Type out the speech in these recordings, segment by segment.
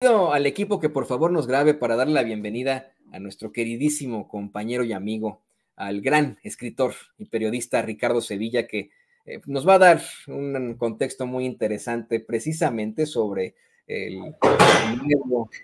al equipo que por favor nos grabe para darle la bienvenida a nuestro queridísimo compañero y amigo, al gran escritor y periodista Ricardo Sevilla, que eh, nos va a dar un contexto muy interesante precisamente sobre el,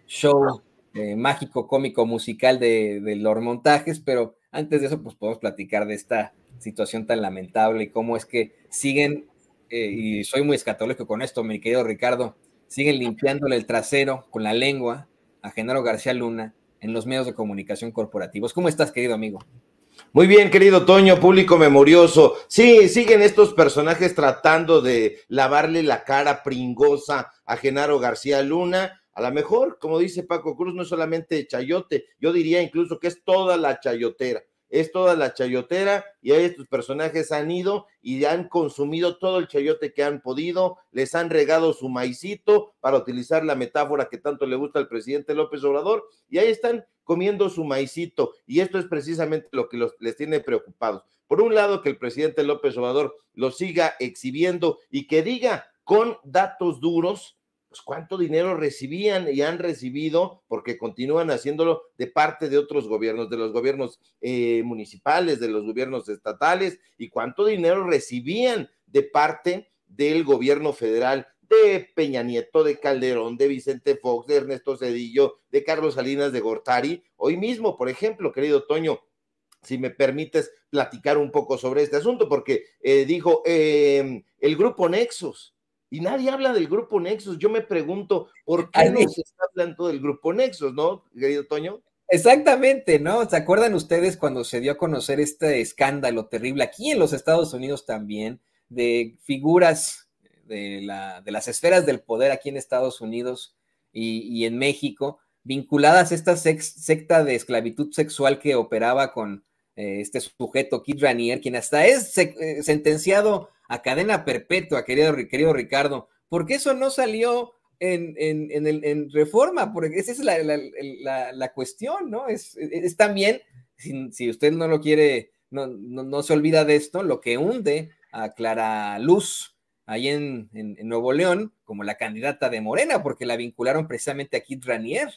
show eh, mágico, cómico, musical de, los montajes, pero antes de eso, pues podemos platicar de esta situación tan lamentable y cómo es que siguen, eh, y soy muy escatológico con esto, mi querido Ricardo, siguen limpiándole el trasero con la lengua a Genaro García Luna en los medios de comunicación corporativos. ¿Cómo estás, querido amigo? Muy bien, querido Toño, público memorioso. Sí, siguen estos personajes tratando de lavarle la cara pringosa a Genaro García Luna. A lo mejor, como dice Paco Cruz, no es solamente chayote, yo diría incluso que es toda la chayotera es toda la chayotera y ahí estos personajes han ido y han consumido todo el chayote que han podido, les han regado su maicito para utilizar la metáfora que tanto le gusta al presidente López Obrador y ahí están comiendo su maicito y esto es precisamente lo que los, les tiene preocupados. Por un lado, que el presidente López Obrador lo siga exhibiendo y que diga con datos duros pues, cuánto dinero recibían y han recibido, porque continúan haciéndolo de parte de otros gobiernos, de los gobiernos eh, municipales, de los gobiernos estatales, y cuánto dinero recibían de parte del gobierno federal, de Peña Nieto, de Calderón, de Vicente Fox, de Ernesto Cedillo, de Carlos Salinas de Gortari. Hoy mismo, por ejemplo, querido Toño, si me permites platicar un poco sobre este asunto, porque eh, dijo em, el grupo Nexus y nadie habla del grupo Nexus. Yo me pregunto, ¿por qué no se está hablando del grupo Nexus, no, querido Toño? Exactamente, ¿no? ¿Se acuerdan ustedes cuando se dio a conocer este escándalo terrible aquí en los Estados Unidos también de figuras de, las esferas del poder aquí en Estados Unidos y, en México vinculadas a esta secta de esclavitud sexual que operaba con eh, este sujeto, Kid Ranier, quien hasta es eh, sentenciado a cadena perpetua, querido, Ricardo, porque eso no salió en, reforma, porque esa es la, cuestión, ¿no? Es, es también, si, usted no lo quiere, no, se olvida de esto, lo que hunde a Clara Luz ahí en, Nuevo León como la candidata de Morena, porque la vincularon precisamente a Kit Ranier.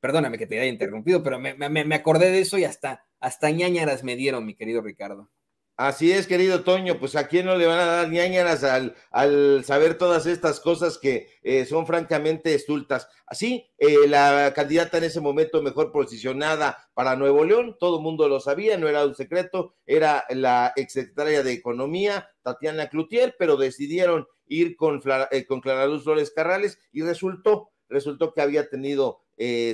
Perdóname que te haya interrumpido, pero me, me acordé de eso y hasta, hasta ñañaras me dieron, mi querido Ricardo. Así es, querido Toño, pues a quién no le van a dar ñañanas al, al saber todas estas cosas que eh, son francamente estultas. Así, eh, la candidata en ese momento mejor posicionada para Nuevo León, todo el mundo lo sabía, no era un secreto, era la exsecretaria de Economía, Tatiana Cloutier, pero decidieron ir con, eh, con Clara Luz Flores Carrales y resultó, resultó que había tenido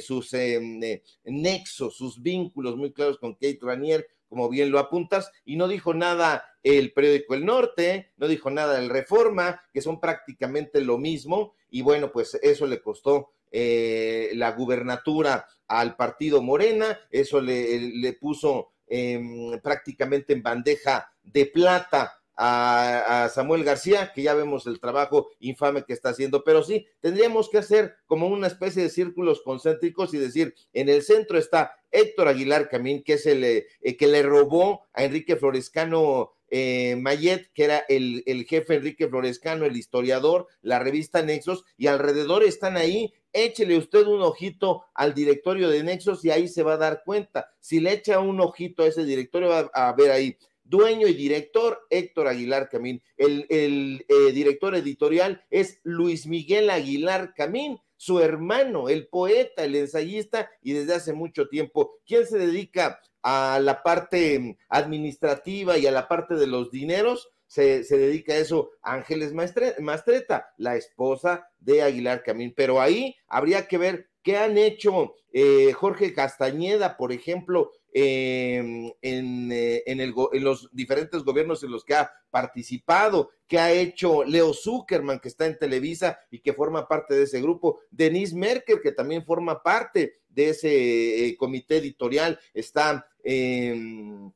sus em, nexos, sus vínculos muy claros con Kate Ranier, como bien lo apuntas, y no dijo nada el periódico El Norte, no dijo nada el Reforma, que son prácticamente lo mismo, y bueno, pues eso le costó eh, la gubernatura al partido Morena, eso le, puso em, prácticamente en bandeja de plata a, Samuel García, que ya vemos el trabajo infame que está haciendo, pero sí, tendríamos que hacer como una especie de círculos concéntricos y decir, en el centro está Héctor Aguilar Camín, que es el eh, que le robó a Enrique Florescano eh, Mayet, que era el, el, jefe Enrique Florescano, el historiador, la revista Nexos, y alrededor están ahí. Échele usted un ojito al directorio de Nexos y ahí se va a dar cuenta. Si le echa un ojito a ese directorio, va a ver ahí Dueño y director Héctor Aguilar Camín. El, eh, director editorial es Luis Miguel Aguilar Camín, su hermano, el poeta, el ensayista y desde hace mucho tiempo. ¿Quién se dedica a la parte mm, administrativa y a la parte de los dineros? Se, se, dedica a eso Ángeles Maestre, Mastreta, la esposa de Aguilar Camín. Pero ahí habría que ver qué han hecho eh, Jorge Castañeda, por ejemplo, Em, eh, en, los diferentes gobiernos en los que ha participado, que ha hecho Leo Zuckerman, que está en Televisa y que forma parte de ese grupo, Denise Merkel, que también forma parte de ese eh, comité editorial, está... Em,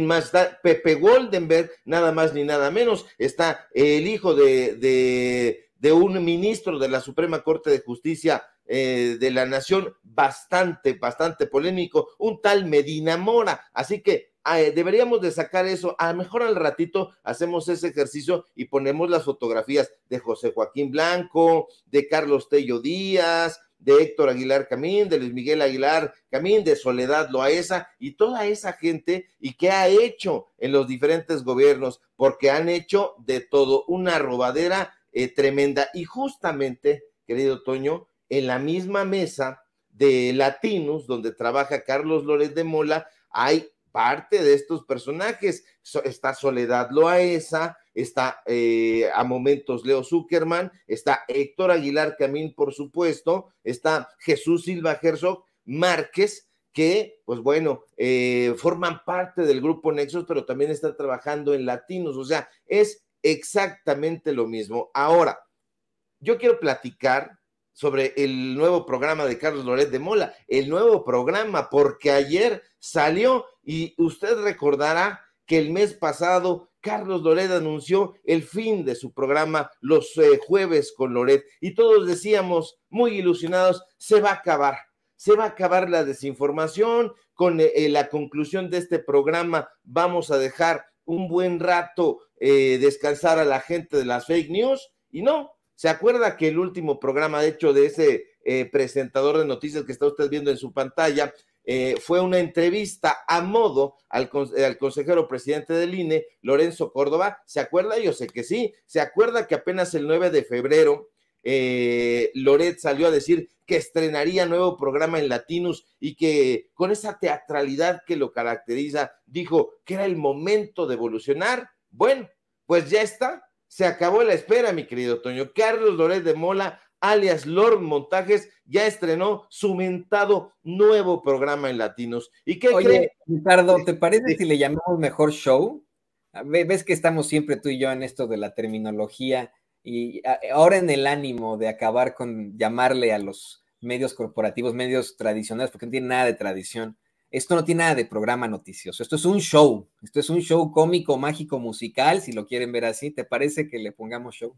más Pepe Goldenberg, nada más ni nada menos. Está el hijo de un ministro de la Suprema Corte de Justicia eh, de la Nación, bastante, bastante polémico, un tal Medina Mora. Así que eh, deberíamos de sacar eso. A lo mejor al ratito hacemos ese ejercicio y ponemos las fotografías de José Joaquín Blanco, de Carlos Tello Díaz, de Héctor Aguilar Camín, de Luis Miguel Aguilar Camín, de Soledad Loaesa y toda esa gente y que ha hecho en los diferentes gobiernos, porque han hecho de todo una robadera eh, tremenda. Y justamente, querido Toño, en la misma mesa de Latinos, donde trabaja Carlos Lórez de Mola, hay parte de estos personajes. está Soledad Loaesa, está eh, a momentos Leo Zuckerman, está Héctor Aguilar Camín, por supuesto, está Jesús Silva Herzog Márquez, que, pues bueno, eh, forman parte del grupo Nexos, pero también están trabajando en Latinos. O sea, es exactamente lo mismo. Ahora, yo quiero platicar sobre el nuevo programa de Carlos Loret de Mola, el nuevo programa, porque ayer salió y usted recordará que el mes pasado Carlos Loret anunció el fin de su programa Los eh, Jueves con Loret y todos decíamos muy ilusionados, se va a acabar, se va a acabar la desinformación, con eh, eh, la conclusión de este programa vamos a dejar un buen rato descansar a la gente de las fake news y no, ¿Se acuerda que el último programa de hecho de ese eh, presentador de noticias que está usted viendo en su pantalla eh, fue una entrevista a modo al, eh, consejero presidente del INE, Lorenzo Córdoba? ¿Se acuerda? Yo sé que sí. ¿Se acuerda que apenas el 9 de febrero eh, Loret salió a decir que estrenaría nuevo programa en Latinus y que con esa teatralidad que lo caracteriza, dijo que era el momento de evolucionar. Bueno, pues ya está, se acabó la espera, mi querido Toño. Carlos Loret de Mola, alias Lord Montajes, ya estrenó su mentado nuevo programa en Latinos. ¿Y qué Oye, Ricardo, ¿te parece si le llamamos mejor show? Ves que estamos siempre tú y yo en esto de la terminología y ahora en el ánimo de acabar con llamarle a los medios corporativos, medios tradicionales, porque no tiene nada de tradición esto no tiene nada de programa noticioso, esto es un show, esto es un show cómico, mágico, musical, si lo quieren ver así, ¿te parece que le pongamos show?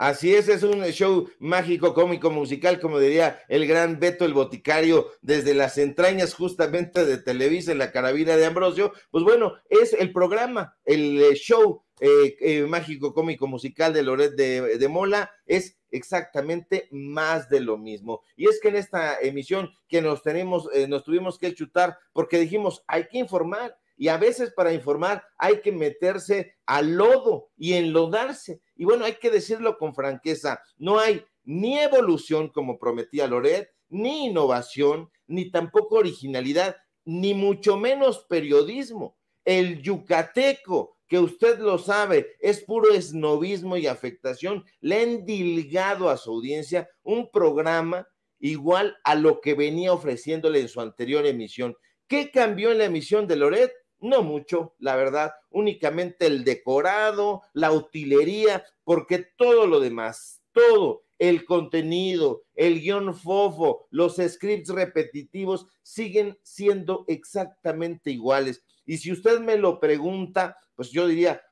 Así es, es un show mágico, cómico, musical, como diría el gran Beto el Boticario, desde las entrañas justamente de Televisa en la carabina de Ambrosio. Pues bueno, es el programa, el eh, show eh, eh, mágico, cómico, musical de Loret de, Mola, es exactamente más de lo mismo. Y es que en esta emisión que nos tenemos, nos tuvimos que chutar porque dijimos, hay que informar, y a veces para informar hay que meterse al lodo y enlodarse. Y bueno, hay que decirlo con franqueza, no hay ni evolución como prometía Loret, ni innovación, ni tampoco originalidad, ni mucho menos periodismo. El yucateco, que usted lo sabe, es puro esnovismo y afectación, le han dilgado a su audiencia un programa igual a lo que venía ofreciéndole en su anterior emisión. ¿Qué cambió en la emisión de Loret? No mucho, la verdad, únicamente el decorado, la utilería, porque todo lo demás, todo el contenido, el guión fofo, los scripts repetitivos siguen siendo exactamente iguales. Y si usted me lo pregunta, pues yo diría,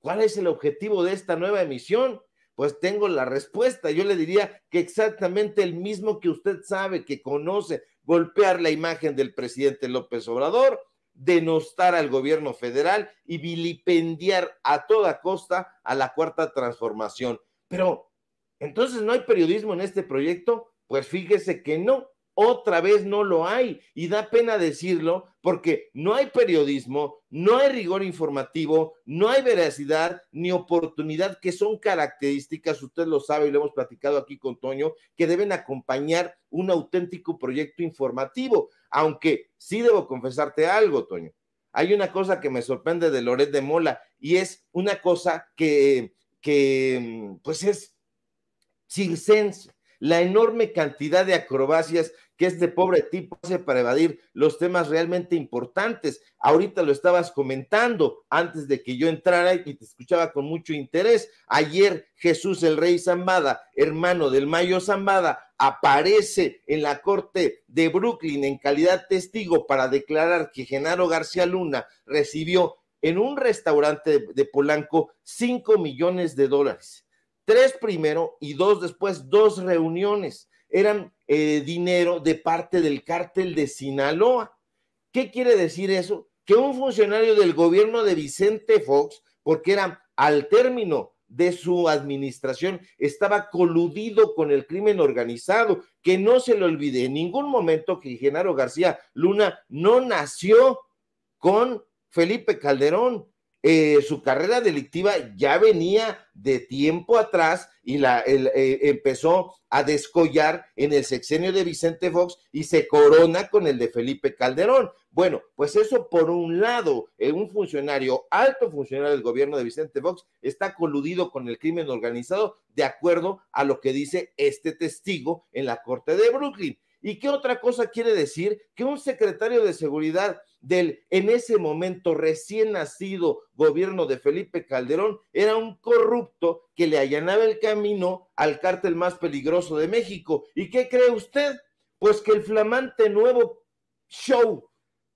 ¿cuál es el objetivo de esta nueva emisión? Pues tengo la respuesta. Yo le diría que exactamente el mismo que usted sabe, que conoce, golpear la imagen del presidente López Obrador, denostar al gobierno federal y vilipendiar a toda costa a la cuarta transformación. Pero, entonces, ¿no hay periodismo en este proyecto? Pues fíjese que no, otra vez no lo hay. Y da pena decirlo porque no hay periodismo, no hay rigor informativo, no hay veracidad ni oportunidad, que son características, usted lo sabe y lo hemos platicado aquí con Toño, que deben acompañar un auténtico proyecto informativo. Aunque sí debo confesarte algo, Toño. Hay una cosa que me sorprende de Loret de Mola y es una cosa que, que pues es circense la enorme cantidad de acrobacias que este pobre tipo hace para evadir los temas realmente importantes. Ahorita lo estabas comentando antes de que yo entrara y te escuchaba con mucho interés. Ayer Jesús el Rey Zambada, hermano del Mayo Zambada, aparece en la corte de Brooklyn en calidad testigo para declarar que Genaro García Luna recibió en un restaurante de Polanco 5 millones de dólares. Tres primero y dos después, dos reuniones eran eh, dinero de parte del cártel de Sinaloa. ¿Qué quiere decir eso? Que un funcionario del gobierno de Vicente Fox, porque era al término de su administración, estaba coludido con el crimen organizado, que no se le olvide en ningún momento que Genaro García Luna no nació con Felipe Calderón, eh, su carrera delictiva ya venía de tiempo atrás y la, eh, empezó a descollar en el sexenio de Vicente Fox y se corona con el de Felipe Calderón. Bueno, pues eso por un lado, eh, un funcionario, alto funcionario del gobierno de Vicente Fox, está coludido con el crimen organizado de acuerdo a lo que dice este testigo en la corte de Brooklyn. ¿Y qué otra cosa quiere decir que un secretario de seguridad del en ese momento recién nacido gobierno de Felipe Calderón era un corrupto que le allanaba el camino al cártel más peligroso de México. ¿Y qué cree usted? Pues que el flamante nuevo show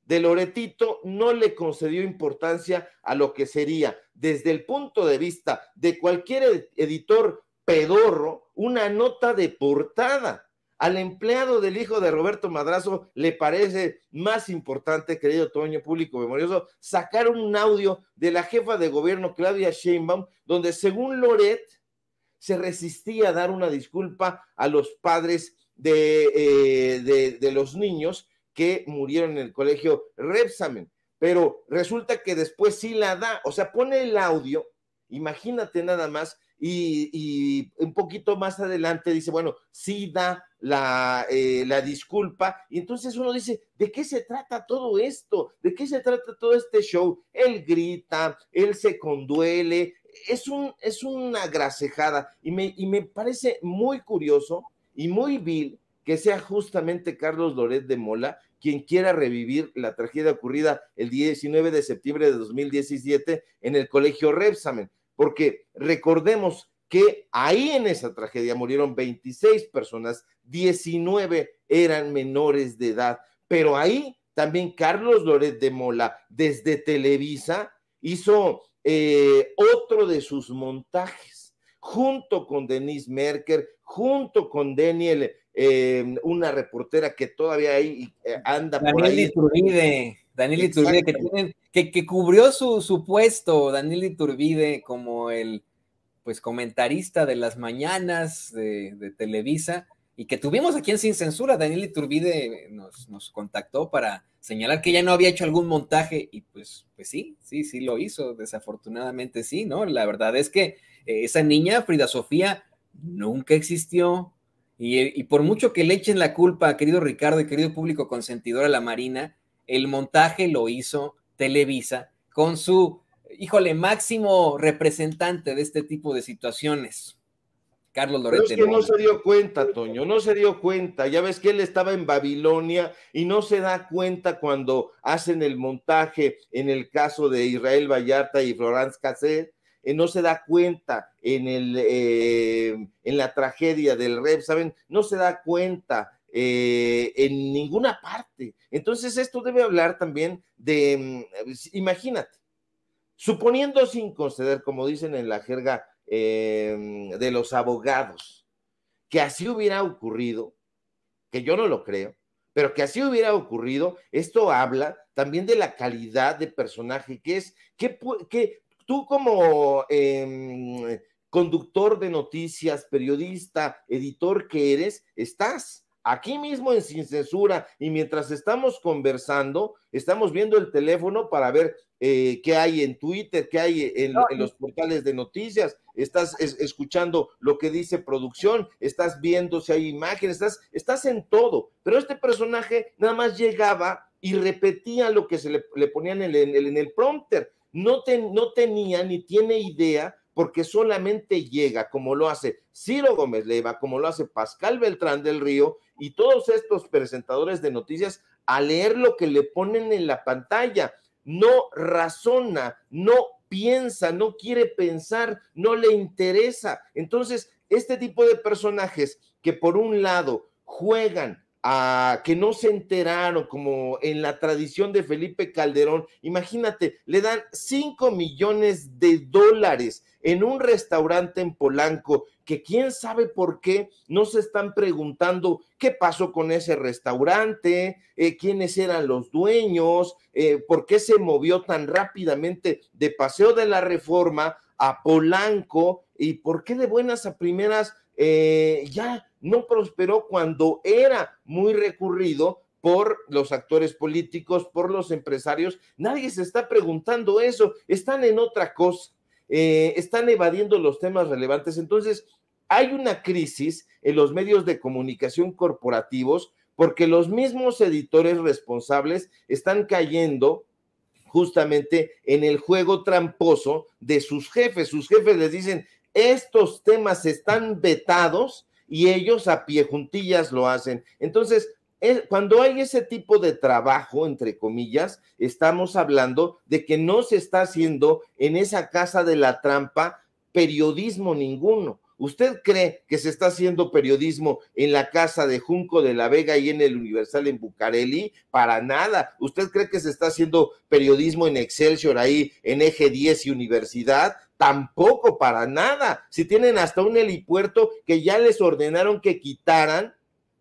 de Loretito no le concedió importancia a lo que sería, desde el punto de vista de cualquier editor pedorro, una nota de portada al empleado del hijo de Roberto Madrazo le parece más importante, querido Toño Público Memorioso, sacar un audio de la jefa de gobierno Claudia Sheinbaum, donde según Loret se resistía a dar una disculpa a los padres de, eh, de los niños que murieron en el colegio Repsamen. Pero resulta que después sí la da, o sea, pone el audio, imagínate nada más, y, un poquito más adelante dice, bueno, sí da la, eh, la disculpa, y entonces uno dice, ¿de qué se trata todo esto? ¿De qué se trata todo este show? Él grita, él se conduele, es, un, es una grasejada, y me, y me parece muy curioso y muy vil que sea justamente Carlos Loret de Mola quien quiera revivir la tragedia ocurrida el 19 de septiembre de 2017 en el colegio Repsamen porque recordemos que ahí en esa tragedia murieron 26 personas, 19 eran menores de edad, pero ahí también Carlos Loret de Mola desde Televisa hizo eh, otro de sus montajes junto con Denise Merker, junto con Daniel, eh, una reportera que todavía ahí eh, anda Daniel por ahí. Daniel Ituride, que tienen que, cubrió su, su, puesto, Daniel Iturbide, como el pues comentarista de las mañanas de, Televisa, y que tuvimos aquí en Sin Censura, Daniel Iturbide nos, nos, contactó para señalar que ya no había hecho algún montaje, y pues, pues sí, sí, sí lo hizo, desafortunadamente sí, ¿no? La verdad es que eh, esa niña, Frida Sofía, nunca existió, y, eh, y, por mucho que le echen la culpa, querido Ricardo y querido público consentidor a la Marina, el montaje lo hizo Televisa con su, híjole, máximo representante de este tipo de situaciones. Carlos Loretta. es que no se dio cuenta, Toño, no se dio cuenta. Ya ves que él estaba en Babilonia y no se da cuenta cuando hacen el montaje en el caso de Israel Vallarta y Florence Cassette. Eh, no se da cuenta en, el, eh, en la tragedia del rep, ¿saben? No se da cuenta eh, en ninguna parte. Entonces esto debe hablar también de, mm, pues, imagínate, suponiendo sin conceder, como dicen en la jerga eh, de los abogados, que así hubiera ocurrido, que yo no lo creo, pero que así hubiera ocurrido, esto habla también de la calidad de personaje que es, que, tú como em, conductor de noticias, periodista, editor que eres, estás aquí mismo en Sin Censura y mientras estamos conversando, estamos viendo el teléfono para ver eh, qué hay en Twitter, qué hay en, los portales de noticias, estás escuchando lo que dice producción, estás viendo si hay imágenes, estás, estás en todo, pero este personaje nada más llegaba y repetía lo que se le, le ponían en el, en el, prompter. No, te, no tenía ni tiene idea porque solamente llega, como lo hace Ciro Gómez Leva, como lo hace Pascal Beltrán del Río y todos estos presentadores de noticias, a leer lo que le ponen en la pantalla. No razona, no piensa, no quiere pensar, no le interesa. Entonces, este tipo de personajes que por un lado juegan que no se enteraron, como en la tradición de Felipe Calderón. Imagínate, le dan 5 millones de dólares en un restaurante en Polanco, que quién sabe por qué no se están preguntando qué pasó con ese restaurante, eh, quiénes eran los dueños, eh, por qué se movió tan rápidamente de Paseo de la Reforma a Polanco y por qué de buenas a primeras eh, ya no prosperó cuando era muy recurrido por los actores políticos, por los empresarios. Nadie se está preguntando eso, están en otra cosa, eh, están evadiendo los temas relevantes. Entonces, hay una crisis en los medios de comunicación corporativos porque los mismos editores responsables están cayendo justamente en el juego tramposo de sus jefes. Sus jefes les dicen, estos temas están vetados y ellos a pie juntillas lo hacen. Entonces, cuando hay ese tipo de trabajo, entre comillas, estamos hablando de que no se está haciendo en esa casa de la trampa periodismo ninguno. ¿Usted cree que se está haciendo periodismo en la casa de Junco de la Vega y en el Universal en Bucareli? Para nada. ¿Usted cree que se está haciendo periodismo en Excelsior ahí, en Eje 10 y Universidad? Tampoco para nada. Si tienen hasta un helipuerto que ya les ordenaron que quitaran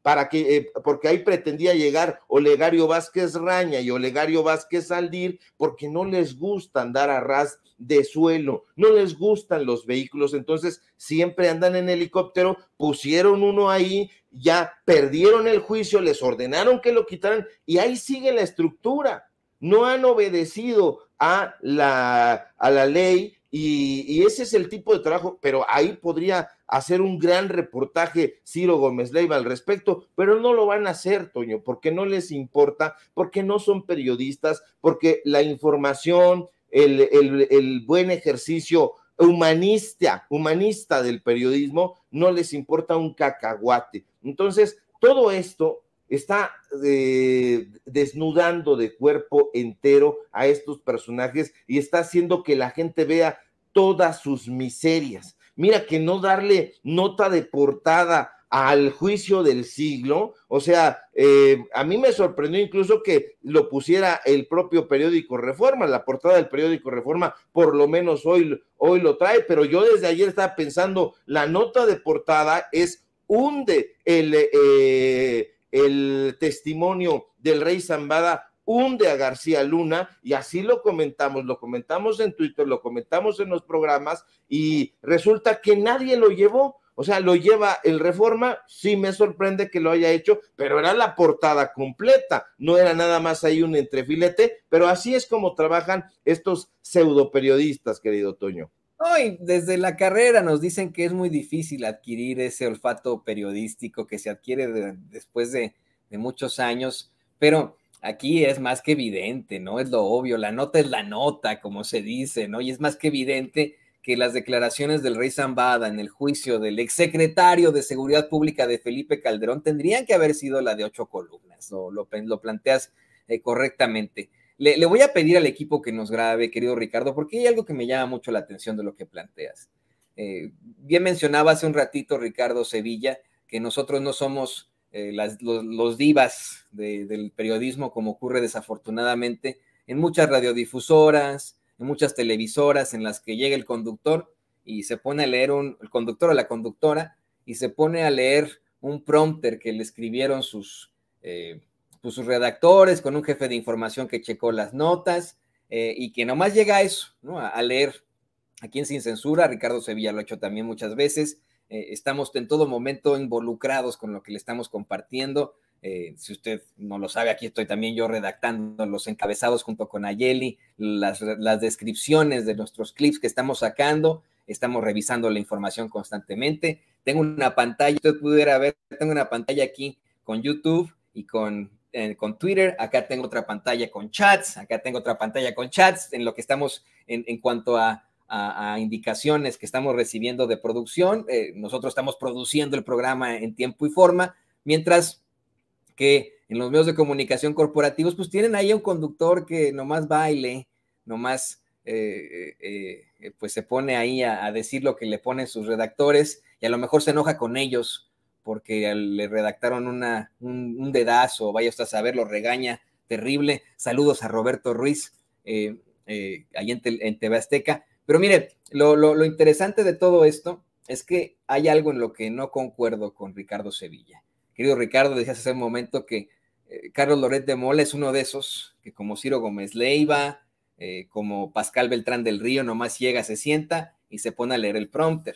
para que, eh, porque ahí pretendía llegar Olegario Vázquez Raña y Olegario Vázquez Aldir, porque no les gusta andar a ras de suelo, no les gustan los vehículos, entonces siempre andan en helicóptero, pusieron uno ahí, ya perdieron el juicio, les ordenaron que lo quitaran y ahí sigue la estructura. No han obedecido a la, a la ley, y, ese es el tipo de trabajo, pero ahí podría hacer un gran reportaje Ciro Gómez Leiva al respecto, pero no lo van a hacer, Toño, porque no les importa, porque no son periodistas, porque la información, el, el buen ejercicio humanista, humanista del periodismo, no les importa un cacahuate. Entonces, todo esto está eh, desnudando de cuerpo entero a estos personajes y está haciendo que la gente vea todas sus miserias. Mira que no darle nota de portada al juicio del siglo, o sea, eh, a mí me sorprendió incluso que lo pusiera el propio periódico Reforma, la portada del periódico Reforma, por lo menos hoy, hoy lo trae, pero yo desde ayer estaba pensando, la nota de portada es hunde el... Eh, el testimonio del rey Zambada hunde a García Luna y así lo comentamos, lo comentamos en Twitter, lo comentamos en los programas y resulta que nadie lo llevó. O sea, lo lleva el Reforma, sí me sorprende que lo haya hecho, pero era la portada completa, no era nada más ahí un entrefilete, pero así es como trabajan estos pseudo periodistas, querido Toño. Hoy, desde la carrera nos dicen que es muy difícil adquirir ese olfato periodístico que se adquiere después de, muchos años, pero aquí es más que evidente, ¿no? Es lo obvio, la nota es la nota, como se dice, ¿no? Y es más que evidente que las declaraciones del rey Zambada en el juicio del exsecretario de Seguridad Pública de Felipe Calderón tendrían que haber sido la de ocho columnas, o lo, planteas eh, correctamente. Le, voy a pedir al equipo que nos grabe, querido Ricardo, porque hay algo que me llama mucho la atención de lo que planteas. Eh, bien mencionaba hace un ratito Ricardo Sevilla que nosotros no somos eh, los, divas del periodismo como ocurre desafortunadamente en muchas radiodifusoras, en muchas televisoras en las que llega el conductor y se pone a leer un, el conductor o la conductora y se pone a leer un prompter que le escribieron sus eh, pues, sus redactores, con un jefe de información que checó las notas eh, y que nomás llega a eso, ¿no? A, leer. Aquí en Sin Censura, Ricardo Sevilla lo ha hecho también muchas veces. Eh, estamos en todo momento involucrados con lo que le estamos compartiendo. Eh, si usted no lo sabe, aquí estoy también yo redactando los encabezados junto con Ayeli, las, descripciones de nuestros clips que estamos sacando, estamos revisando la información constantemente. Tengo una pantalla, usted pudiera ver, tengo una pantalla aquí con YouTube y con con Twitter, acá tengo otra pantalla con chats, acá tengo otra pantalla con chats, en lo que estamos en, cuanto a, indicaciones que estamos recibiendo de producción. Eh, nosotros estamos produciendo el programa en tiempo y forma, mientras que en los medios de comunicación corporativos, pues tienen ahí un conductor que nomás baile, nomás eh, eh, pues se pone ahí a, a, decir lo que le ponen sus redactores y a lo mejor se enoja con ellos porque le redactaron un, dedazo, vaya usted a saber, lo regaña, terrible. Saludos a Roberto Ruiz, eh, eh, ahí en, Azteca. Pero mire, lo, interesante de todo esto es que hay algo en lo que no concuerdo con Ricardo Sevilla. Querido Ricardo, decías hace un momento que eh, Carlos Loret de Mola es uno de esos que como Ciro Gómez Leiva, como Pascal Beltrán del Río, nomás llega, se sienta y se pone a leer el prompter.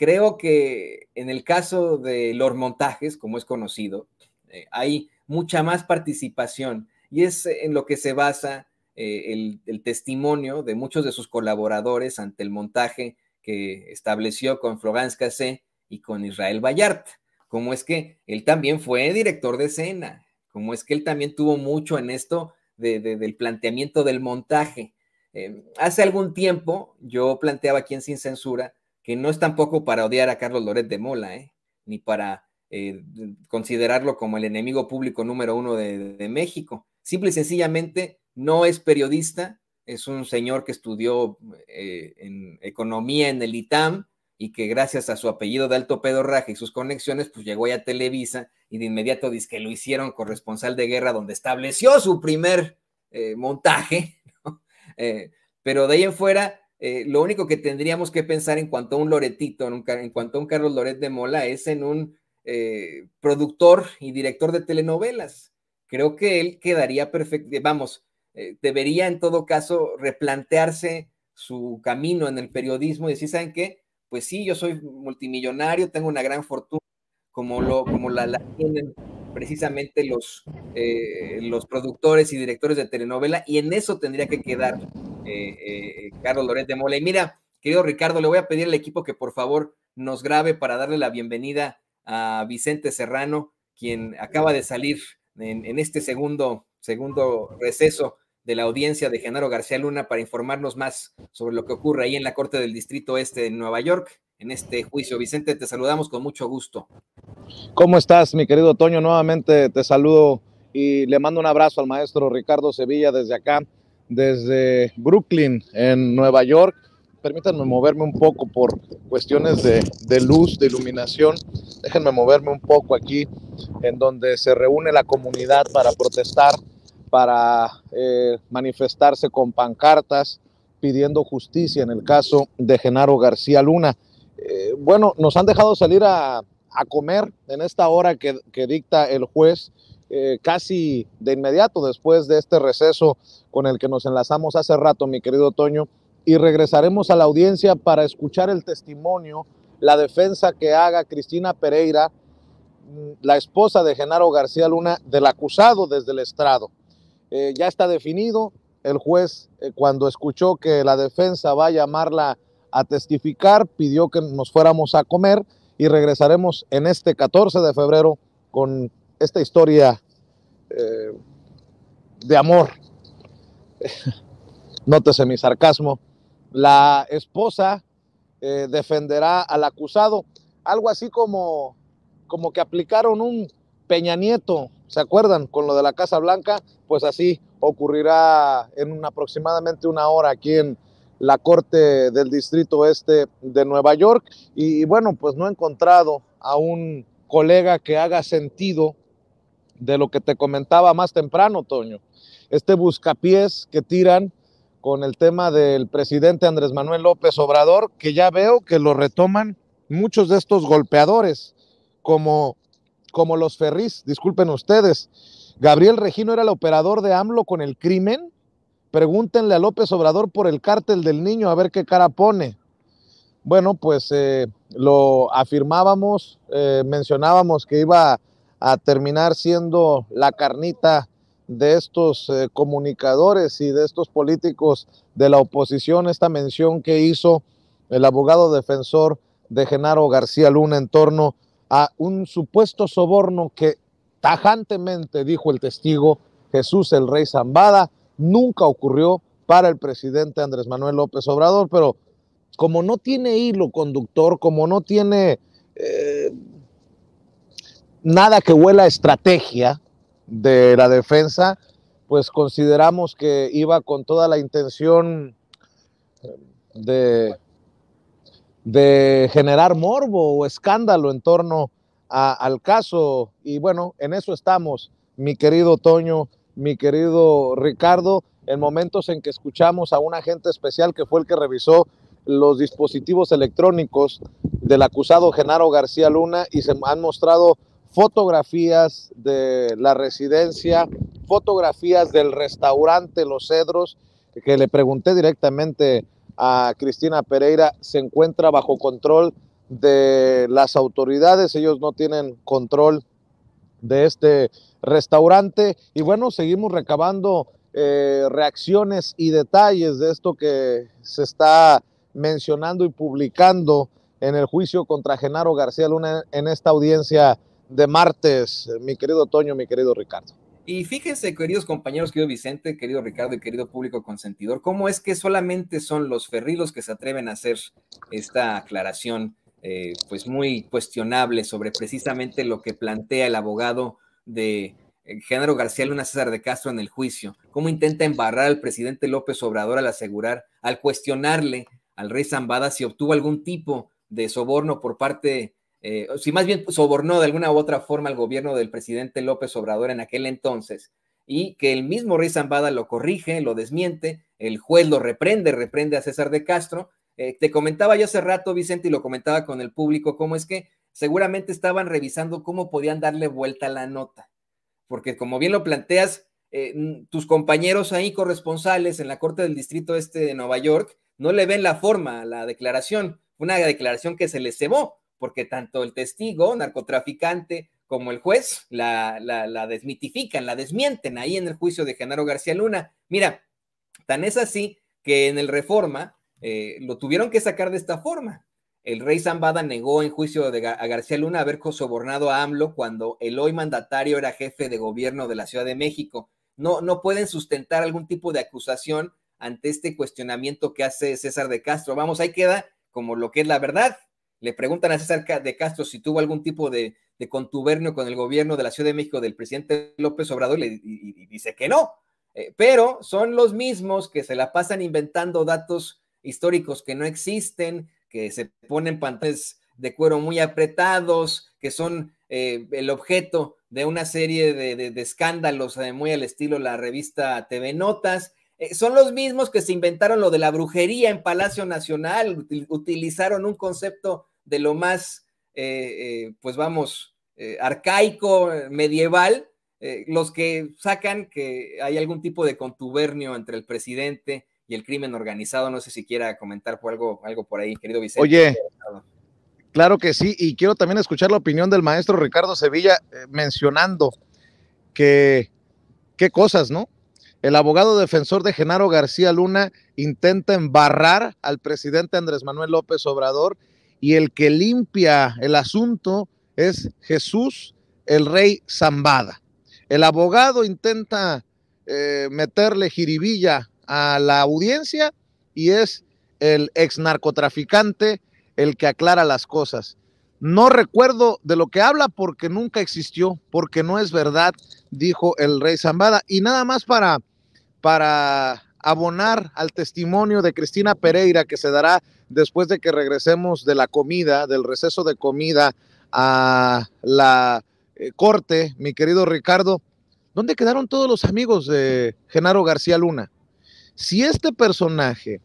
Creo que en el caso de los montajes, como es conocido, eh, hay mucha más participación y es en lo que se basa eh, el, testimonio de muchos de sus colaboradores ante el montaje que estableció con Florence Cassé y con Israel Vallart. Como es que él también fue director de escena, como es que él también tuvo mucho en esto del planteamiento del montaje. Eh, hace algún tiempo yo planteaba aquí en Sin Censura que no es tampoco para odiar a Carlos Loret de Mola, ¿eh? ni para eh, considerarlo como el enemigo público número uno de, México. Simple y sencillamente no es periodista, es un señor que estudió eh, en economía en el ITAM y que gracias a su apellido de alto pedorraje y sus conexiones, pues llegó ya a Televisa y de inmediato dice que lo hicieron corresponsal de guerra donde estableció su primer montaje. pero de ahí en fuera, eh, lo único que tendríamos que pensar en cuanto a un Loretito, en, cuanto a un Carlos Loret de Mola, es en un eh, productor y director de telenovelas. Creo que él quedaría perfecto, vamos, eh, debería en todo caso replantearse su camino en el periodismo y decir, ¿saben qué? Pues sí, yo soy multimillonario, tengo una gran fortuna, como, lo, como la, tienen precisamente los, los productores y directores de telenovela, y en eso tendría que quedar eh, eh, Carlos Loret de Y mira, querido Ricardo, le voy a pedir al equipo que por favor nos grabe para darle la bienvenida a Vicente Serrano, quien acaba de salir en, en este segundo, segundo receso de la audiencia de Genaro García Luna para informarnos más sobre lo que ocurre ahí en la Corte del Distrito Este de Nueva York en este juicio. Vicente, te saludamos con mucho gusto. ¿Cómo estás, mi querido Toño? Nuevamente te saludo y le mando un abrazo al maestro Ricardo Sevilla desde acá, desde Brooklyn, en Nueva York. Permítanme moverme un poco por cuestiones de, de, luz, de iluminación. Déjenme moverme un poco aquí, en donde se reúne la comunidad para protestar, para eh, manifestarse con pancartas, pidiendo justicia en el caso de Genaro García Luna. Eh, bueno, nos han dejado salir a, a comer en esta hora que, que dicta el juez eh, casi de inmediato después de este receso con el que nos enlazamos hace rato, mi querido Toño, y regresaremos a la audiencia para escuchar el testimonio, la defensa que haga Cristina Pereira, mm, la esposa de Genaro García Luna, del acusado desde el estrado. Eh, ya está definido, el juez eh, cuando escuchó que la defensa va a llamarla a testificar, pidió que nos fuéramos a comer y regresaremos en este 14 de febrero con esta historia eh, de amor. Nótese mi sarcasmo. La esposa eh, defenderá al acusado. Algo así como, como que aplicaron un Peña Nieto, ¿se acuerdan? Con lo de la Casa Blanca, pues así ocurrirá en aproximadamente una hora aquí en la Corte del Distrito Este de Nueva York. y bueno, pues no he encontrado a un colega que haga sentido de lo que te comentaba más temprano, Toño. Este buscapiés que tiran con el tema del presidente Andrés Manuel López Obrador, que ya veo que lo retoman muchos de estos golpeadores, como, como los Ferris, disculpen ustedes. Gabriel Regino era el operador de AMLO con el crimen. Pregúntenle a López Obrador por el cártel del niño, a ver qué cara pone. Bueno, pues eh, lo afirmábamos, eh, mencionábamos que iba a terminar siendo la carnita de estos eh, comunicadores y de estos políticos de la oposición, esta mención que hizo el abogado defensor de Genaro García Luna en torno a un supuesto soborno que tajantemente dijo el testigo Jesús el Rey Zambada, nunca ocurrió para el presidente Andrés Manuel López Obrador, pero como no tiene hilo conductor, como no tiene eh, nada que huela a estrategia de la defensa, pues consideramos que iba con toda la intención eh, de, generar morbo o escándalo en torno al caso. Y bueno, en eso estamos, mi querido Toño, mi querido Ricardo, en momentos en que escuchamos a un agente especial que fue el que revisó los dispositivos electrónicos del acusado Genaro García Luna y se han mostrado fotografías de la residencia, fotografías del restaurante Los Cedros, que le pregunté directamente a Cristina Pereira, se encuentra bajo control de las autoridades, ellos no tienen control de este restaurante y bueno, seguimos recabando eh, reacciones y detalles de esto que se está mencionando y publicando en el juicio contra Genaro García Luna en esta audiencia de martes, eh, mi querido Toño, mi querido Ricardo. Y fíjense, queridos compañeros, querido Vicente, querido Ricardo y querido público consentidor, cómo es que solamente son los ferrilos que se atreven a hacer esta aclaración, eh, pues muy cuestionable sobre precisamente lo que plantea el abogado de eh, Género García Luna César de Castro en el juicio, cómo intenta embarrar al presidente López Obrador al asegurar, al cuestionarle al rey Zambada si obtuvo algún tipo de soborno por parte eh, si más bien sobornó de alguna u otra forma al gobierno del presidente López Obrador en aquel entonces, y que el mismo Rey Zambada lo corrige, lo desmiente, el juez lo reprende, reprende a César de Castro. Eh, te comentaba yo hace rato, Vicente, y lo comentaba con el público, cómo es que seguramente estaban revisando cómo podían darle vuelta a la nota, porque como bien lo planteas, eh, tus compañeros ahí corresponsales en la Corte del Distrito Este de Nueva York no le ven la forma a la declaración, una declaración que se les cebó, porque tanto el testigo, narcotraficante, como el juez la, desmitifican, la desmienten ahí en el juicio de Genaro García Luna. Mira, tan es así que en el Reforma eh, lo tuvieron que sacar de esta forma. El rey Zambada negó en juicio a García Luna haber sobornado a AMLO cuando el hoy mandatario era jefe de gobierno de la Ciudad de México. No, no pueden sustentar algún tipo de acusación ante este cuestionamiento que hace César de Castro. Vamos, ahí queda como lo que es la verdad. Le preguntan a César de Castro si tuvo algún tipo de, contubernio con el gobierno de la Ciudad de México del presidente López Obrador y, le dice que no. Eh, pero son los mismos que se la pasan inventando datos históricos que no existen, que se ponen pantalones de cuero muy apretados, que son eh, el objeto de una serie de, escándalos eh, muy al estilo la revista TV Notas. son los mismos que se inventaron lo de la brujería en Palacio Nacional, utilizaron un concepto de lo más, eh, eh, pues vamos, eh, arcaico, medieval, los que sacan que hay algún tipo de contubernio entre el presidente y el crimen organizado. No sé si quiera comentar por algo, algo por ahí, querido Vicente. Oye. Claro que sí, y quiero también escuchar la opinión del maestro Ricardo Sevilla mencionando que qué cosas, ¿no? El abogado defensor de Genaro García Luna intenta embarrar al presidente Andrés Manuel López Obrador y el que limpia el asunto es Jesús, el rey Zambada. El abogado intenta eh, meterle jiribilla a la audiencia y es el ex narcotraficante el que aclara las cosas. No recuerdo de lo que habla porque nunca existió, porque no es verdad, dijo el rey Zambada. Y nada más para, para abonar al testimonio de Cristina Pereira que se dará después de que regresemos de la comida, del receso de comida a la eh, corte, mi querido Ricardo. ¿Dónde quedaron todos los amigos de Genaro García Luna? Si este personaje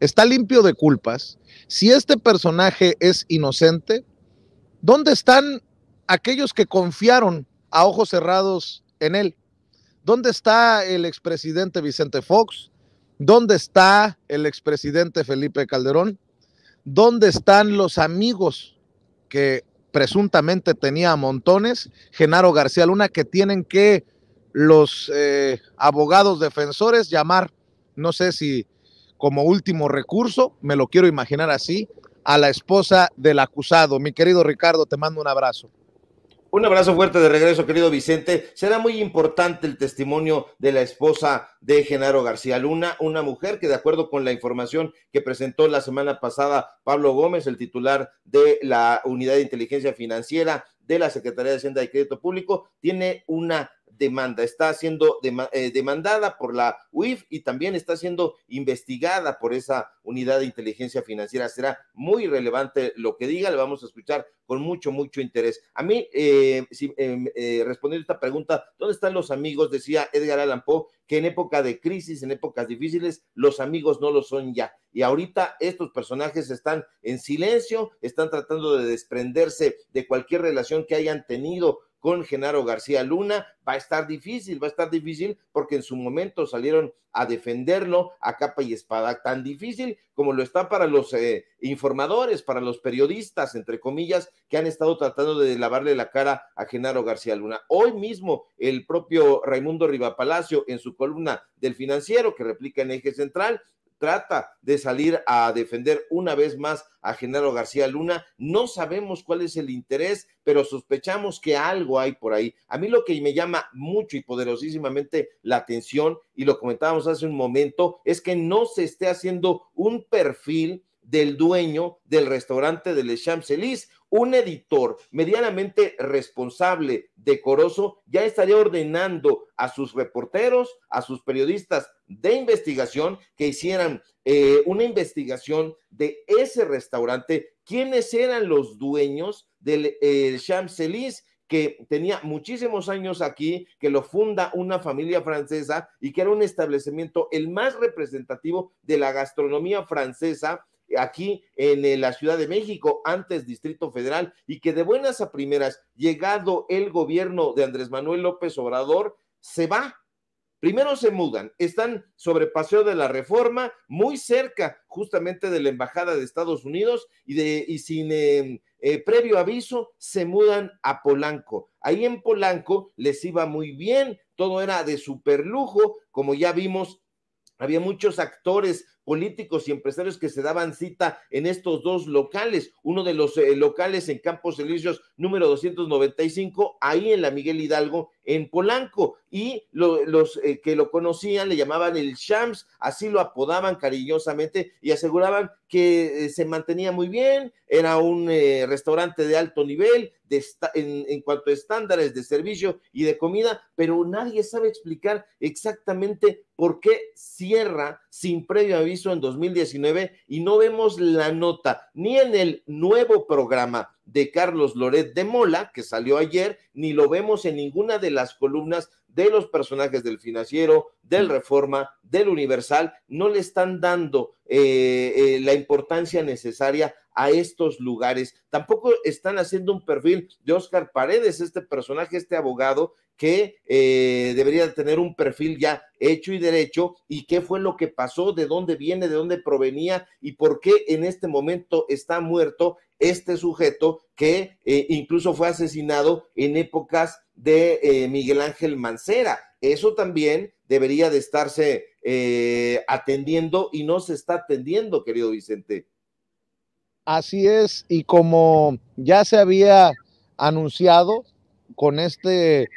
está limpio de culpas, si este personaje es inocente, ¿dónde están aquellos que confiaron a ojos cerrados en él? ¿Dónde está el expresidente Vicente Fox? ¿Dónde está el expresidente Felipe Calderón? ¿Dónde están los amigos que presuntamente tenía montones? Genaro García Luna, que tienen que los eh, abogados defensores llamar, no sé si como último recurso, me lo quiero imaginar así, a la esposa del acusado. Mi querido Ricardo, te mando un abrazo. Un abrazo fuerte de regreso, querido Vicente. Será muy importante el testimonio de la esposa de Genaro García Luna, una mujer que, de acuerdo con la información que presentó la semana pasada Pablo Gómez, el titular de la Unidad de Inteligencia Financiera de la Secretaría de Hacienda y Crédito Público, tiene una demanda. Está siendo eh, demandada por la UIF y también está siendo investigada por esa unidad de inteligencia financiera. Será muy relevante lo que diga, le vamos a escuchar con mucho, mucho interés. A mí, eh, eh, eh, respondiendo esta pregunta, ¿dónde están los amigos? Decía Edgar Allan Poe que en época de crisis, en épocas difíciles, los amigos no lo son ya. Y ahorita estos personajes están en silencio, están tratando de desprenderse de cualquier relación que hayan tenido con Genaro García Luna. Va a estar difícil, va a estar difícil porque en su momento salieron a defenderlo a capa y espada, tan difícil como lo está para los eh, informadores, para los periodistas, entre comillas, que han estado tratando de lavarle la cara a Genaro García Luna. Hoy mismo el propio Raimundo Rivapalacio en su columna del financiero que replica en eje central trata de salir a defender una vez más a Genaro García Luna. No sabemos cuál es el interés, pero sospechamos que algo hay por ahí. A mí lo que me llama mucho y poderosísimamente la atención, y lo comentábamos hace un momento, es que no se esté haciendo un perfil del dueño del restaurante de Le Champs-Élysées. Un editor medianamente responsable, decoroso, ya estaría ordenando a sus reporteros, a sus periodistas de investigación que hicieran eh, una investigación de ese restaurante, quiénes eran los dueños del eh, Champs-Élysées que tenía muchísimos años aquí, que lo funda una familia francesa y que era un establecimiento el más representativo de la gastronomía francesa aquí en eh, la Ciudad de México, antes Distrito Federal, y que de buenas a primeras, llegado el gobierno de Andrés Manuel López Obrador, se va Primero se mudan, están sobre Paseo de la Reforma, muy cerca justamente de la Embajada de Estados Unidos y, de, sin em, eh, previo aviso se mudan a Polanco. Ahí en Polanco les iba muy bien, todo era de superlujo, como ya vimos, había muchos actores políticos y empresarios que se daban cita en estos dos locales, uno de los eh, locales en Campos Elíseos número 295, ahí en la Miguel Hidalgo, en Polanco y los eh, que lo conocían le llamaban el Shams, así lo apodaban cariñosamente y aseguraban que eh, se mantenía muy bien, era un eh, restaurante de alto nivel de en, cuanto a estándares de servicio y de comida, pero nadie sabe explicar exactamente por qué cierra sin previo aviso en 2019 y no vemos la nota ni en el nuevo programa de Carlos Loret de Mola, que salió ayer, ni lo vemos en ninguna de las columnas de los personajes del financiero, del Reforma, del Universal, no le están dando eh, eh, la importancia necesaria a estos lugares. Tampoco están haciendo un perfil de Oscar Paredes, este personaje, este abogado que eh, debería tener un perfil ya hecho y derecho y qué fue lo que pasó, de dónde viene, de dónde provenía y por qué en este momento está muerto este sujeto que eh, incluso fue asesinado en épocas de eh, Miguel Ángel Mancera. Eso también debería de estarse eh, atendiendo y no se está atendiendo, querido Vicente. Así es, y como ya se había anunciado con este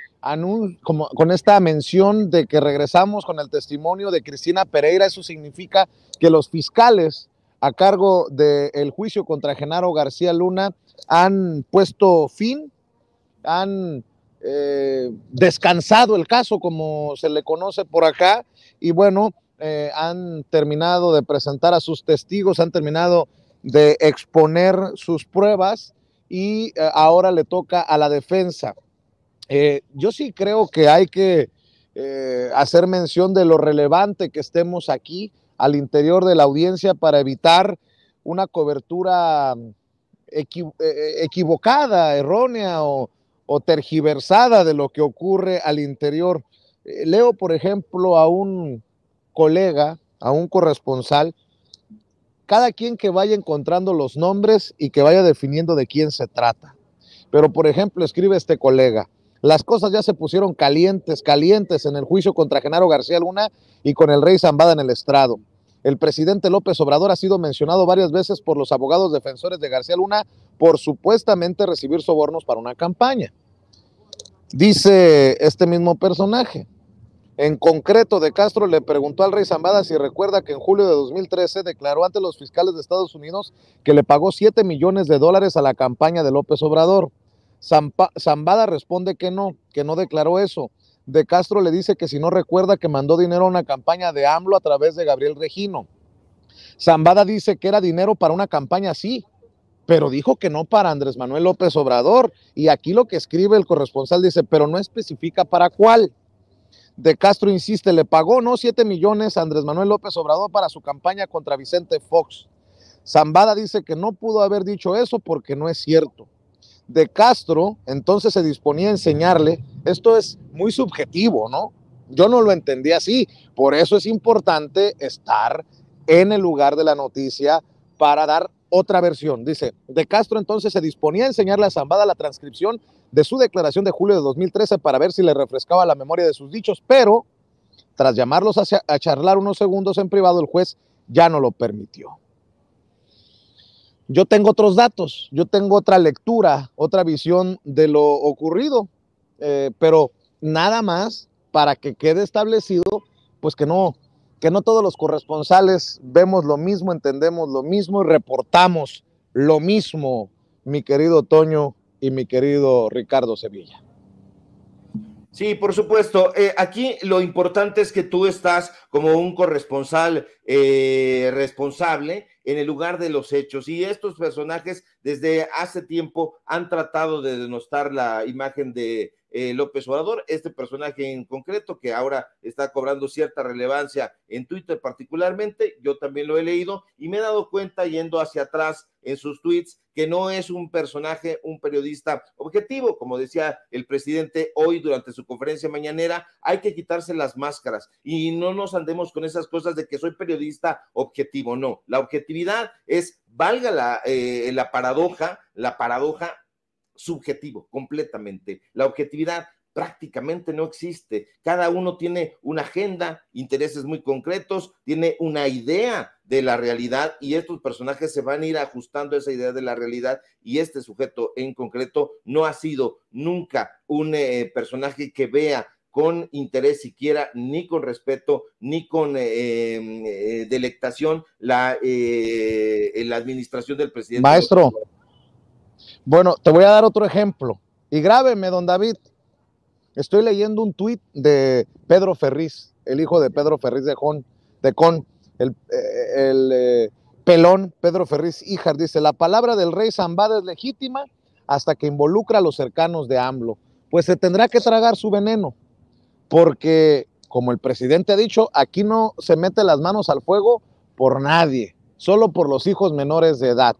como, con esta mención de que regresamos con el testimonio de Cristina Pereira, eso significa que los fiscales a cargo del juicio contra Genaro García Luna han puesto fin, han eh, descansado el caso, como se le conoce por acá, y bueno, eh, han terminado de presentar a sus testigos, han terminado de exponer sus pruebas y eh, ahora le toca a la defensa. Eh, yo sí creo que hay que eh, hacer mención de lo relevante que estemos aquí al interior de la audiencia para evitar una cobertura mm, equivocada, errónea o, tergiversada de lo que ocurre al interior. leo, por ejemplo, a un colega, a un corresponsal, cada quien que vaya encontrando los nombres y que vaya definiendo de quién se trata. Pero, por ejemplo, escribe este colega, las cosas ya se pusieron calientes, calientes en el juicio contra Genaro García Luna y con el rey Zambada en el estrado. El presidente López Obrador ha sido mencionado varias veces por los abogados defensores de García Luna por supuestamente recibir sobornos para una campaña. Dice este mismo personaje, en concreto, De Castro le preguntó al rey Zambada si recuerda que en julio de 2013 declaró ante los fiscales de Estados Unidos que le pagó 7 millones de dólares a la campaña de López Obrador. Zambada responde que no, que no declaró eso. De Castro le dice que si no recuerda que mandó dinero a una campaña de AMLO a través de Gabriel Regino. Zambada dice que era dinero para una campaña, sí, pero dijo que no para Andrés Manuel López Obrador. Y aquí lo que escribe el corresponsal dice, pero no especifica para cuál de Castro insiste, le pagó no Siete millones a Andrés Manuel López Obrador para su campaña contra Vicente Fox. Zambada dice que no pudo haber dicho eso porque no es cierto. De Castro entonces se disponía a enseñarle, esto es muy subjetivo, ¿no? Yo no lo entendí así, por eso es importante estar en el lugar de la noticia para dar otra versión. Dice, de Castro entonces se disponía a enseñarle a Zambada la transcripción de su declaración de julio de 2013 para ver si le refrescaba la memoria de sus dichos, pero tras llamarlos a charlar unos segundos en privado, el juez ya no lo permitió. Yo tengo otros datos, yo tengo otra lectura, otra visión de lo ocurrido, eh, pero nada más para que quede establecido, pues que no, que no todos los corresponsales vemos lo mismo, entendemos lo mismo y reportamos lo mismo, mi querido Toño y mi querido Ricardo Sevilla. Sí, por supuesto. Eh, aquí lo importante es que tú estás como un corresponsal eh, responsable en el lugar de los hechos. Y estos personajes desde hace tiempo han tratado de denostar la imagen de eh, López Obrador, este personaje en concreto que ahora está cobrando cierta relevancia en Twitter particularmente, yo también lo he leído y me he dado cuenta yendo hacia atrás en sus tweets que no es un personaje, un periodista objetivo, como decía el presidente hoy durante su conferencia mañanera, hay que quitarse las máscaras y no nos andemos con esas cosas de que soy periodista objetivo, no, la objetividad es, valga la, eh, la paradoja, la paradoja subjetivo, completamente. La objetividad prácticamente no existe. Cada uno tiene una agenda, intereses muy concretos, tiene una idea de la realidad y estos personajes se van a ir ajustando a esa idea de la realidad y este sujeto en concreto no ha sido nunca un eh, personaje que vea con interés siquiera, ni con respeto, ni con eh, eh, delectación la, eh, la administración del presidente. Maestro, bueno, te voy a dar otro ejemplo. Y grábeme, don David. Estoy leyendo un tuit de Pedro Ferriz, el hijo de Pedro Ferriz de, Con, de Con el, pelón Pedro Ferriz Híjar. Dice, la palabra del rey Zambada es legítima hasta que involucra a los cercanos de AMLO. Pues se tendrá que tragar su veneno porque, como el presidente ha dicho, aquí no se mete las manos al fuego por nadie, solo por los hijos menores de edad.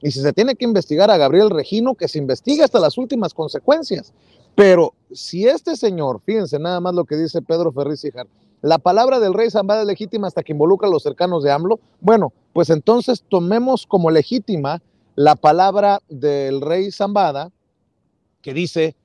Y si se tiene que investigar a Gabriel Regino, que se investigue hasta las últimas consecuencias. Pero si este señor, fíjense nada más lo que dice Pedro Ferriz Hijar, la palabra del rey Zambada es legítima hasta que involucra a los cercanos de AMLO, bueno, pues entonces tomemos como legítima la palabra del rey Zambada que dice,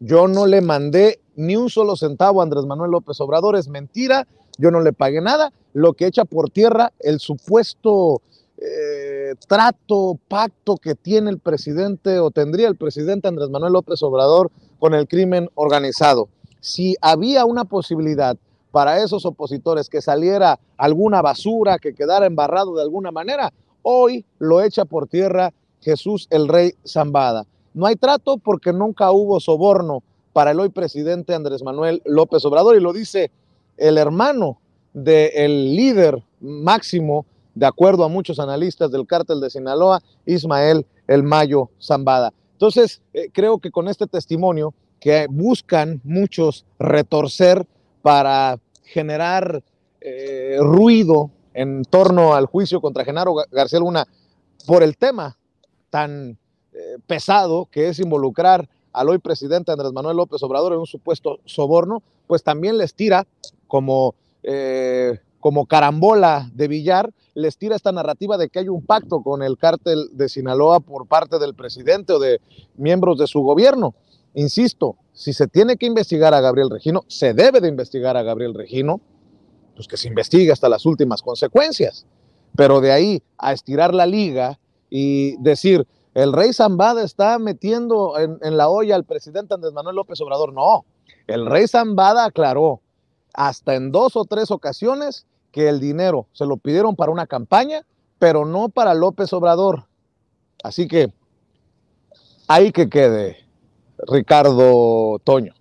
yo no le mandé ni un solo centavo Andrés Manuel López Obrador. Es mentira, yo no le pagué nada. Lo que echa por tierra el supuesto eh, trato, pacto que tiene el presidente o tendría el presidente Andrés Manuel López Obrador con el crimen organizado. Si había una posibilidad para esos opositores que saliera alguna basura, que quedara embarrado de alguna manera, hoy lo echa por tierra Jesús el Rey Zambada. No hay trato porque nunca hubo soborno para el hoy presidente Andrés Manuel López Obrador. Y lo dice el hermano del líder máximo, de acuerdo a muchos analistas del cártel de Sinaloa, Ismael El Mayo Zambada. Entonces, eh, creo que con este testimonio que buscan muchos retorcer para generar eh, ruido en torno al juicio contra Genaro García Luna por el tema tan eh, pesado que es involucrar al hoy presidente Andrés Manuel López Obrador en un supuesto soborno, pues también les tira como, eh, como carambola de billar, les tira esta narrativa de que hay un pacto con el cártel de Sinaloa por parte del presidente o de miembros de su gobierno. Insisto, si se tiene que investigar a Gabriel Regino, se debe de investigar a Gabriel Regino, pues que se investigue hasta las últimas consecuencias. Pero de ahí a estirar la liga y decir, el rey Zambada está metiendo en, la olla al presidente Andrés Manuel López Obrador. No, el rey Zambada aclaró hasta en dos o tres ocasiones que el dinero se lo pidieron para una campaña, pero no para López Obrador. Así que ahí que quede, Ricardo Toño.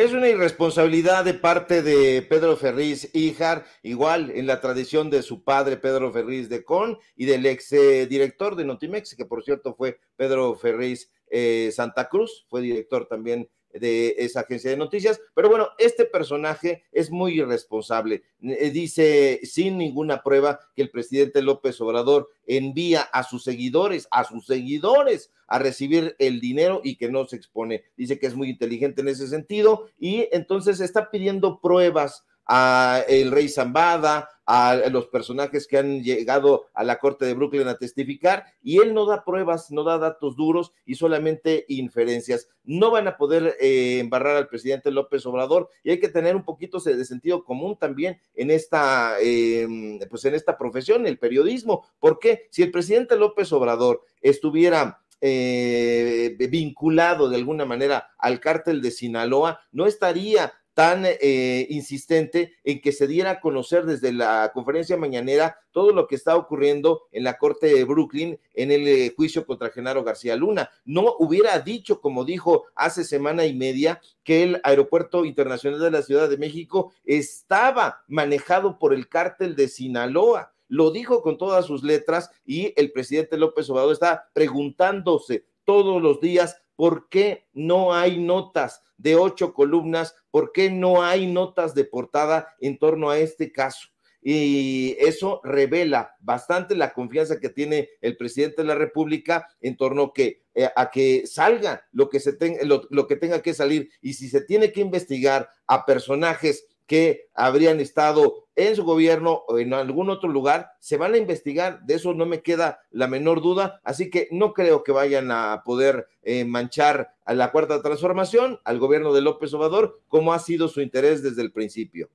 Es una irresponsabilidad de parte de Pedro Ferriz Híjar, igual en la tradición de su padre Pedro Ferriz de Con y del ex eh, director de Notimex, que por cierto fue Pedro Ferriz eh, Santa Cruz, fue director también de esa agencia de noticias. Pero bueno, este personaje es muy irresponsable. Eh, dice sin ninguna prueba que el presidente López Obrador envía a sus seguidores, a sus seguidores, a recibir el dinero y que no se expone. Dice que es muy inteligente en ese sentido y entonces está pidiendo pruebas a el rey Zambada, a los personajes que han llegado a la corte de Brooklyn a testificar y él no da pruebas, no da datos duros y solamente inferencias. No van a poder eh, embarrar al presidente López Obrador y hay que tener un poquito de sentido común también en esta, eh, pues en esta profesión, el periodismo, porque si el presidente López Obrador estuviera eh, vinculado de alguna manera al cártel de Sinaloa, no estaría tan eh, insistente en que se diera a conocer desde la conferencia mañanera todo lo que está ocurriendo en la Corte de Brooklyn en el eh, juicio contra Genaro García Luna. No hubiera dicho, como dijo hace semana y media, que el Aeropuerto Internacional de la Ciudad de México estaba manejado por el cártel de Sinaloa lo dijo con todas sus letras y el presidente López Obrador está preguntándose todos los días ¿Por qué no hay notas de ocho columnas? ¿Por qué no hay notas de portada en torno a este caso? y eso revela bastante la confianza que tiene el presidente de la República en torno eh, a que salga lo que, se lo que tenga que salir y si se tiene que investigar a personajes que habrían estado en su gobierno o en algún otro lugar, se van a investigar, de eso no me queda la menor duda, así que no creo que vayan a poder eh, manchar a la cuarta transformación, al gobierno de López Obrador, como ha sido su interés desde el principio.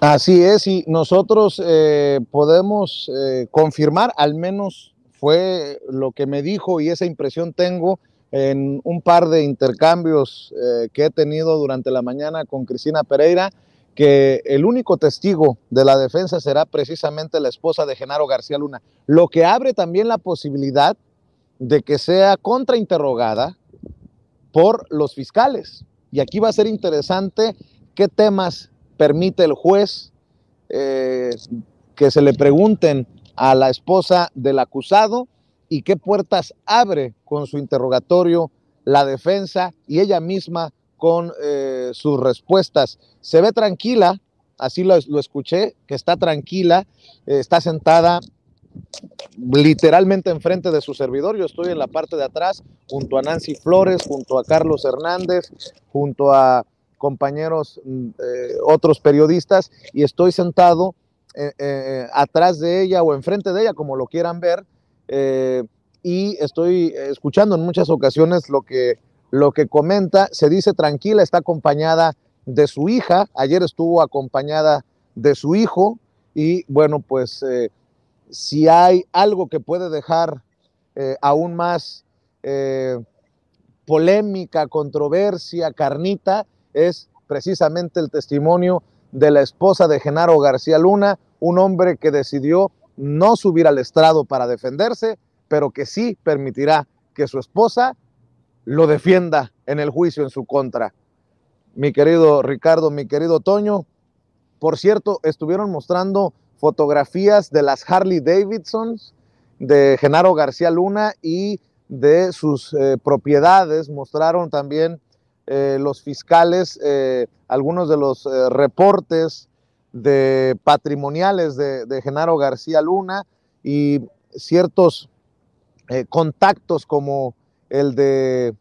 Así es, y nosotros eh, podemos eh, confirmar, al menos fue lo que me dijo y esa impresión tengo en un par de intercambios eh, que he tenido durante la mañana con Cristina Pereira, que el único testigo de la defensa será precisamente la esposa de Genaro García Luna, lo que abre también la posibilidad de que sea contrainterrogada por los fiscales. Y aquí va a ser interesante qué temas permite el juez eh, que se le pregunten a la esposa del acusado y qué puertas abre con su interrogatorio la defensa y ella misma con eh, sus respuestas. Se ve tranquila, así lo, escuché, que está tranquila, está sentada literalmente enfrente de su servidor. Yo estoy en la parte de atrás, junto a Nancy Flores, junto a Carlos Hernández, junto a compañeros, mm, eh, otros periodistas, y estoy sentado eh, atrás de ella o enfrente de ella, como lo quieran ver, eh, y estoy escuchando en muchas ocasiones lo que, lo que comenta. Se dice tranquila, está acompañada de su hija. Ayer estuvo acompañada de su hijo y bueno, pues eh, si hay algo que puede dejar eh, aún más polémica, controversia, carnita, es precisamente el testimonio de la esposa de Genaro García Luna, un hombre que decidió no subir al estrado para defenderse, pero que sí permitirá que su esposa lo defienda en el juicio en su contra. Mi querido Ricardo, mi querido Toño, por cierto, estuvieron mostrando fotografías de las Harley Davidson, de Genaro García Luna y de sus eh, propiedades. Mostraron también eh, los fiscales eh, algunos de los reportes de patrimoniales de, Genaro García Luna y ciertos eh, contactos como el de,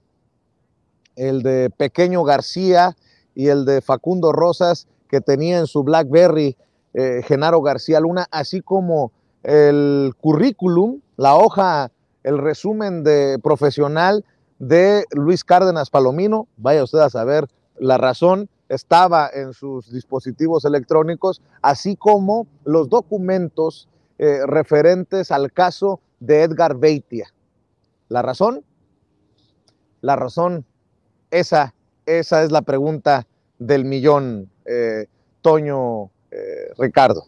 el de Pequeño García y el de Facundo Rosas que tenía en su Blackberry eh, Genaro García Luna, así como el currículum, la hoja, el resumen de profesional de Luis Cárdenas Palomino, vaya usted a saber la razón, estaba en sus dispositivos electrónicos, así como los documentos eh, referentes al caso de Edgar Veitia. ¿La razón? La razón, esa, esa es la pregunta del millón, eh, Toño eh, Ricardo.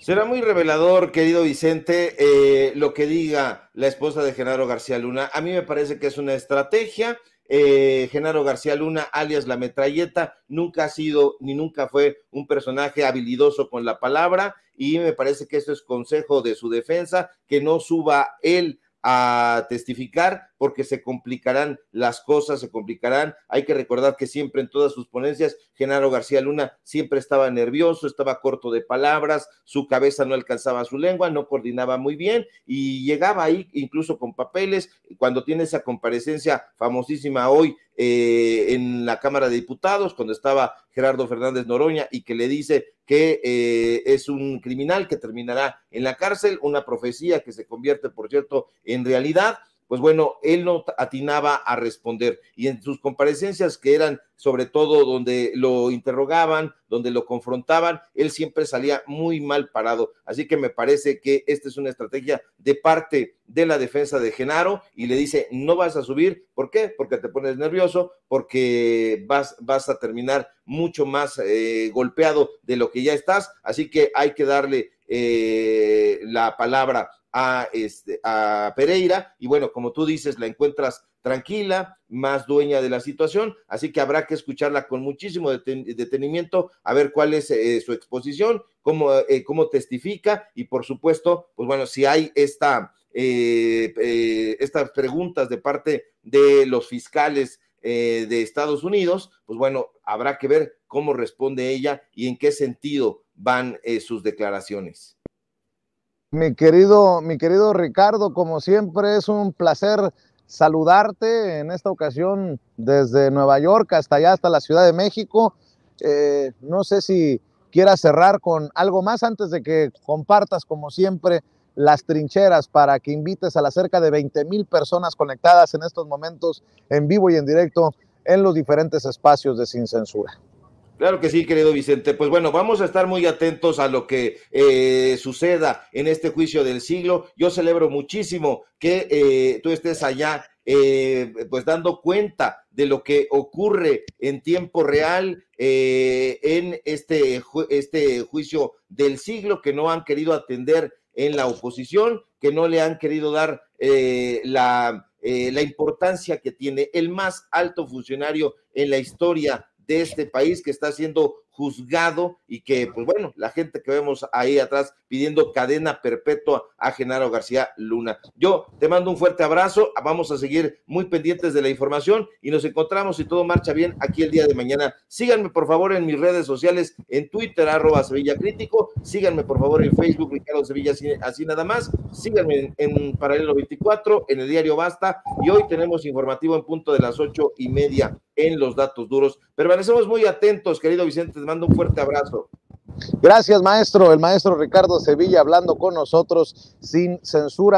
Será muy revelador, querido Vicente, lo que diga la esposa de Genaro García Luna. A mí me parece que es una estrategia eh, Genaro García Luna, alias La Metralleta, nunca ha sido ni nunca fue un personaje habilidoso con la palabra y me parece que eso es consejo de su defensa, que no suba él a testificar porque se complicarán las cosas, se complicarán. Hay que recordar que siempre en todas sus ponencias, Genaro García Luna siempre estaba nervioso, estaba corto de palabras, su cabeza no alcanzaba su lengua, no coordinaba muy bien y llegaba ahí incluso con papeles. Cuando tiene esa comparecencia famosísima hoy eh, en la Cámara de Diputados, cuando estaba Gerardo Fernández Noroña, y que le dice que eh, es un criminal que terminará en la cárcel, una profecía que se convierte, por cierto, en realidad pues bueno, él no atinaba a responder. Y en sus comparecencias, que eran sobre todo donde lo interrogaban, donde lo confrontaban, él siempre salía muy mal parado. Así que me parece que esta es una estrategia de parte de la defensa de Genaro y le dice, no vas a subir, ¿por qué? Porque te pones nervioso, porque vas, vas a terminar mucho más eh, golpeado de lo que ya estás, así que hay que darle eh, la palabra a, este, a Pereira y bueno, como tú dices, la encuentras tranquila, más dueña de la situación, así que habrá que escucharla con muchísimo detenimiento, a ver cuál es eh, su exposición, cómo, eh, cómo testifica y por supuesto, pues bueno, si hay esta, eh, estas preguntas de parte de los fiscales de Estados Unidos, pues bueno, habrá que ver cómo responde ella y en qué sentido van sus declaraciones. Mi querido, mi querido Ricardo, como siempre es un placer saludarte en esta ocasión desde Nueva York hasta allá, hasta la Ciudad de México. Eh, no sé si quieras cerrar con algo más antes de que compartas, como siempre, las trincheras para que invites a las cerca de 20 mil personas conectadas en estos momentos en vivo y en directo en los diferentes espacios de Sin Censura. Claro que sí, querido Vicente. Pues bueno, vamos a estar muy atentos a lo que eh, suceda en este juicio del siglo. Yo celebro muchísimo que eh, tú estés allá, eh, pues dando cuenta de lo que ocurre en tiempo real en este, este juicio del siglo que no han querido atender en la oposición, que no le han querido dar la, la importancia que tiene el más alto funcionario en la historia de este país que está haciendo juzgado y que, pues bueno, la gente que vemos ahí atrás pidiendo cadena perpetua a Genaro García Luna. Yo te mando un fuerte abrazo, vamos a seguir muy pendientes de la información y nos encontramos si todo marcha bien aquí el día de mañana. Síganme por favor en mis redes sociales, en Twitter, arroba Sevilla Crítico, síganme por favor en Facebook, Ricardo Sevilla, así, nada más, síganme en, Paralelo 24, en el diario Basta y hoy tenemos informativo en punto de las ocho y media en los datos duros. Permanecemos muy atentos, querido Vicente mando un fuerte abrazo. Gracias, maestro. El maestro Ricardo Sevilla hablando con nosotros sin censura.